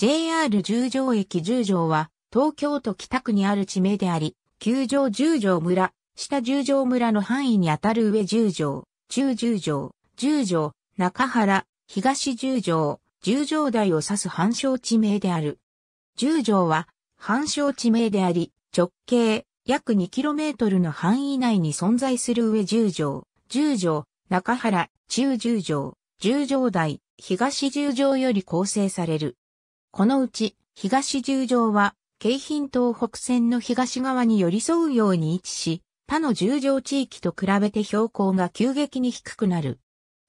JR 十条駅十条は、東京都北区にある地名であり、九条十条村、下十条村の範囲にあたる上十条、中十条、十条、中原、東十条、十条台を指す反証地名である。十条は、反証地名であり、直径、約 2km の範囲内に存在する上十条、十条、中原、中十条、十条台、東十条より構成される。このうち、東十条は、京浜東北線の東側に寄り添うように位置し、他の十条地域と比べて標高が急激に低くなる。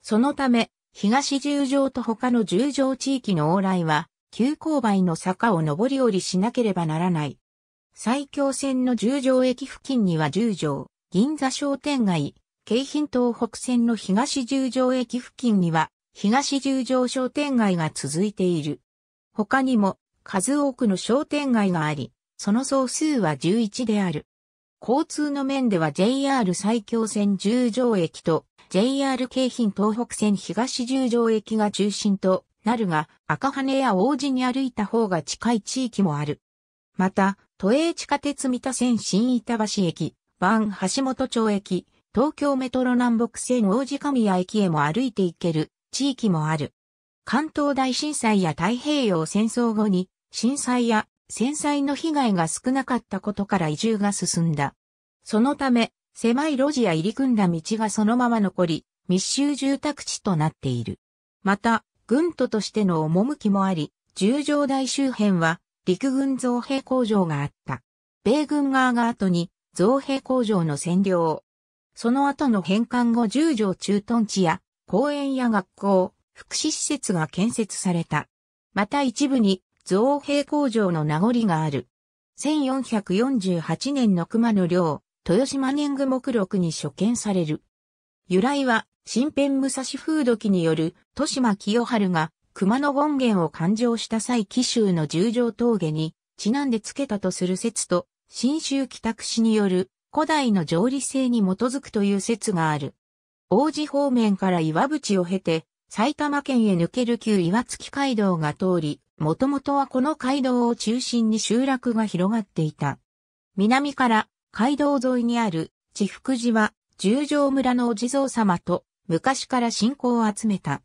そのため、東十条と他の十条地域の往来は、急勾配の坂を上り下りしなければならない。埼京線の十条駅付近には十条、銀座商店街、京浜東北線の東十条駅付近には、東十条商店街が続いている。他にも数多くの商店街があり、その総数は11である。交通の面では JR 埼京線十条駅と JR 京浜東北線東十条駅が中心となるが、赤羽や王子に歩いた方が近い地域もある。また、都営地下鉄三田線新板橋駅、番橋本町駅、東京メトロ南北線王子神谷駅へも歩いて行ける地域もある。関東大震災や太平洋戦争後に震災や戦災の被害が少なかったことから移住が進んだ。そのため、狭い路地や入り組んだ道がそのまま残り、密集住宅地となっている。また、軍都としての趣もあり、十条台周辺は陸軍造兵工場があった。米軍側が後に造兵工場の占領。その後の返還後十条駐屯地や公園や学校、福祉施設が建設された。また一部に造幣工場の名残がある。1448年の熊野領、豊島年具目録に所見される。由来は、新編武蔵風土記による、豊島清春が、熊野権現を勘定した際紀州の十条峠に、ちなんで付けたとする説と、新州帰宅史による、古代の条理性に基づくという説がある。王子方面から岩淵を経て、埼玉県へ抜ける旧岩月街道が通り、もともとはこの街道を中心に集落が広がっていた。南から街道沿いにある地福寺は十条村のお地蔵様と昔から信仰を集めた。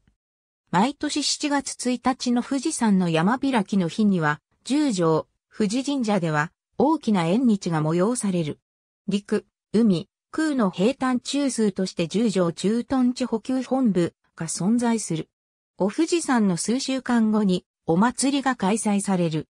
毎年7月1日の富士山の山開きの日には、十条、富士神社では大きな縁日が催される。陸、海、空の平坦中枢として十条駐屯地補給本部、が存在する。お富士山の数週間後にお祭りが開催される。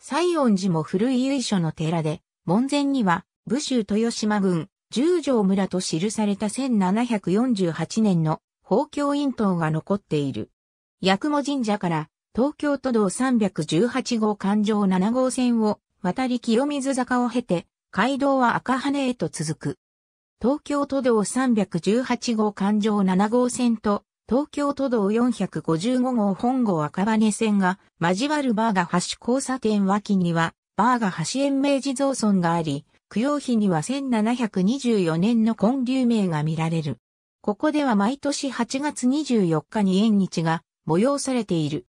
西園寺も古い由緒の寺で、門前には武州豊島郡十条村と記された1748年の法教院塔が残っている。八雲神社から東京都道318号環状7号線を渡り清水坂を経て、街道は赤羽へと続く。東京都道318号環状7号線と東京都道455号本郷赤羽線が交わるバーガ橋交差点脇にはバーガ橋延命寺蔵村があり、供養碑には1724年の建立名が見られる。ここでは毎年8月24日に縁日が催されている。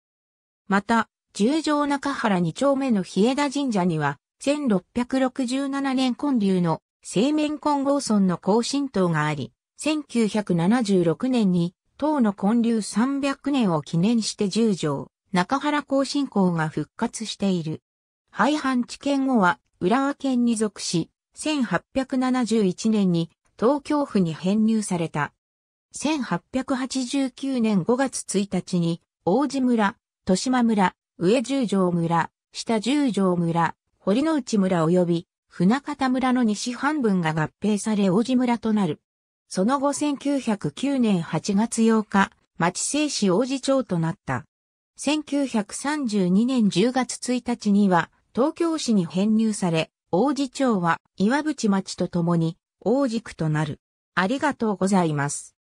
また、十条中原2丁目の日枝神社には、1667年建立の青面金剛村の更新塔があり、1976年に唐の建立300年を記念して10条、中原行進校が復活している。廃藩置県後は浦和県に属し、1871年に東京府に編入された。1889年5月1日に、王子村、豊島村、上十条村、下十条村、堀之内村及び、船方村の西半分が合併され王子村となる。その後1909年8月8日、町政市王子町となった。1932年10月1日には、東京市に編入され、王子町は岩淵町とともに、王子区となる。ありがとうございます。